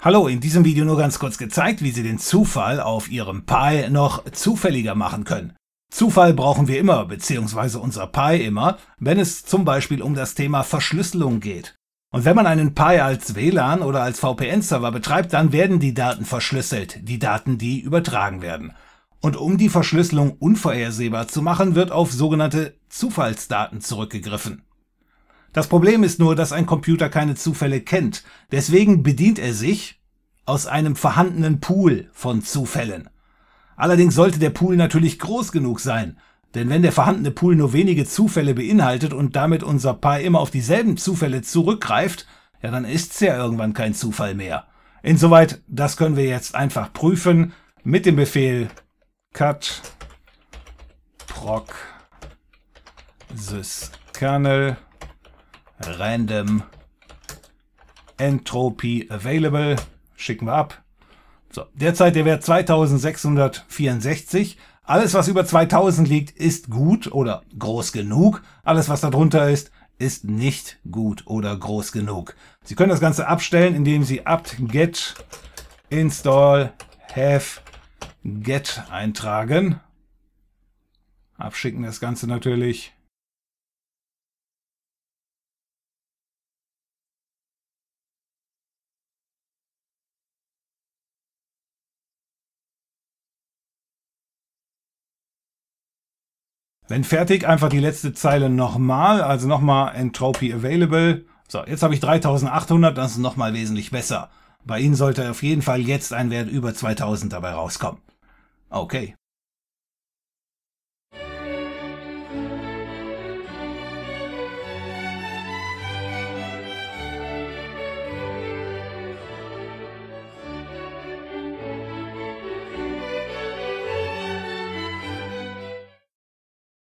Hallo, in diesem Video nur ganz kurz gezeigt, wie Sie den Zufall auf Ihrem Pi noch zufälliger machen können. Zufall brauchen wir immer, beziehungsweise unser Pi immer, wenn es zum Beispiel um das Thema Verschlüsselung geht. Und wenn man einen Pi als WLAN oder als VPN-Server betreibt, dann werden die Daten verschlüsselt, die Daten, die übertragen werden. Und um die Verschlüsselung unvorhersehbar zu machen, wird auf sogenannte Zufallsdaten zurückgegriffen. Das Problem ist nur, dass ein Computer keine Zufälle kennt. Deswegen bedient er sich aus einem vorhandenen Pool von Zufällen. Allerdings sollte der Pool natürlich groß genug sein, denn wenn der vorhandene Pool nur wenige Zufälle beinhaltet und damit unser Paar immer auf dieselben Zufälle zurückgreift, ja dann ist's ja irgendwann kein Zufall mehr. Insoweit, das können wir jetzt einfach prüfen mit dem Befehl cut proc syskernel random Entropy available. Schicken wir ab. So, derzeit der Wert 2664. Alles, was über 2000 liegt, ist gut oder groß genug. Alles, was darunter ist, ist nicht gut oder groß genug. Sie können das Ganze abstellen, indem Sie apt get install have get eintragen. Abschicken das Ganze natürlich. Wenn fertig, einfach die letzte Zeile nochmal, also nochmal Entropy Available. So, jetzt habe ich 3800, das ist nochmal wesentlich besser. Bei Ihnen sollte auf jeden Fall jetzt ein Wert über 2000 dabei rauskommen. Okay.